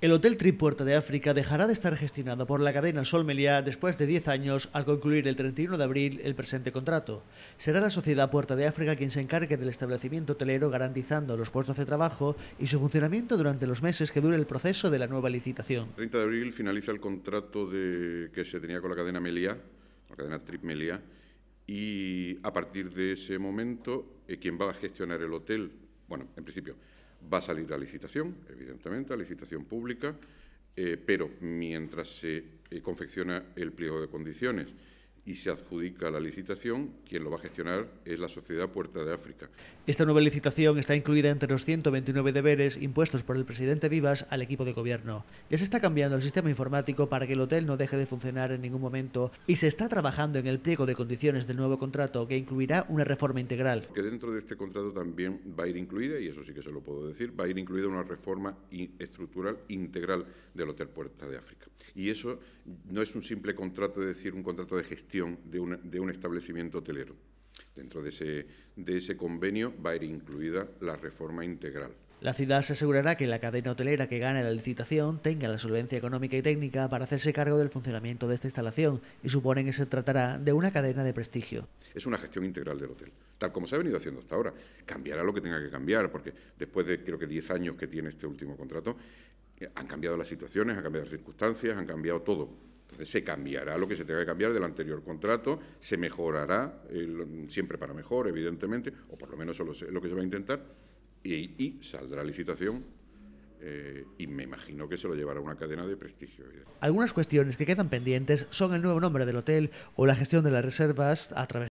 El Hotel Puerta de África dejará de estar gestionado por la cadena Sol Melia después de 10 años al concluir el 31 de abril el presente contrato. Será la sociedad Puerta de África quien se encargue del establecimiento hotelero garantizando los puestos de trabajo y su funcionamiento durante los meses que dure el proceso de la nueva licitación. El 30 de abril finaliza el contrato que se tenía con la cadena Melia, la cadena Trip Melia, y a partir de ese momento eh, quien va a gestionar el hotel, bueno, en principio, Va a salir la licitación, evidentemente, la licitación pública, eh, pero mientras se eh, confecciona el pliego de condiciones y se adjudica la licitación. Quien lo va a gestionar es la Sociedad Puerta de África. Esta nueva licitación está incluida entre los 129 deberes impuestos por el presidente Vivas al equipo de gobierno. Ya se está cambiando el sistema informático para que el hotel no deje de funcionar en ningún momento y se está trabajando en el pliego de condiciones del nuevo contrato que incluirá una reforma integral. Que dentro de este contrato también va a ir incluida, y eso sí que se lo puedo decir, va a ir incluida una reforma estructural integral del Hotel Puerta de África. Y eso no es un simple contrato, es decir, un contrato de gestión de un, establecimiento hotelero. Dentro de ese, de ese convenio va a ir incluida la reforma integral. La ciudad se asegurará que la cadena hotelera que gane la licitación tenga la solvencia económica y técnica para hacerse cargo del funcionamiento de esta instalación y suponen que se tratará de una cadena de prestigio. Es una gestión integral del hotel, tal como se ha venido haciendo hasta ahora. Cambiará lo que tenga que cambiar, porque después de creo que 10 años que tiene este último contrato, eh, han cambiado las situaciones, han cambiado las circunstancias, han cambiado todo entonces se cambiará lo que se tenga que cambiar del anterior contrato, se mejorará, siempre para mejor, evidentemente, o por lo menos eso es lo que se va a intentar, y, saldrá licitación eh, y me imagino que se lo llevará una cadena de prestigio. Algunas cuestiones que quedan pendientes son el nuevo nombre del hotel o la gestión de las reservas a través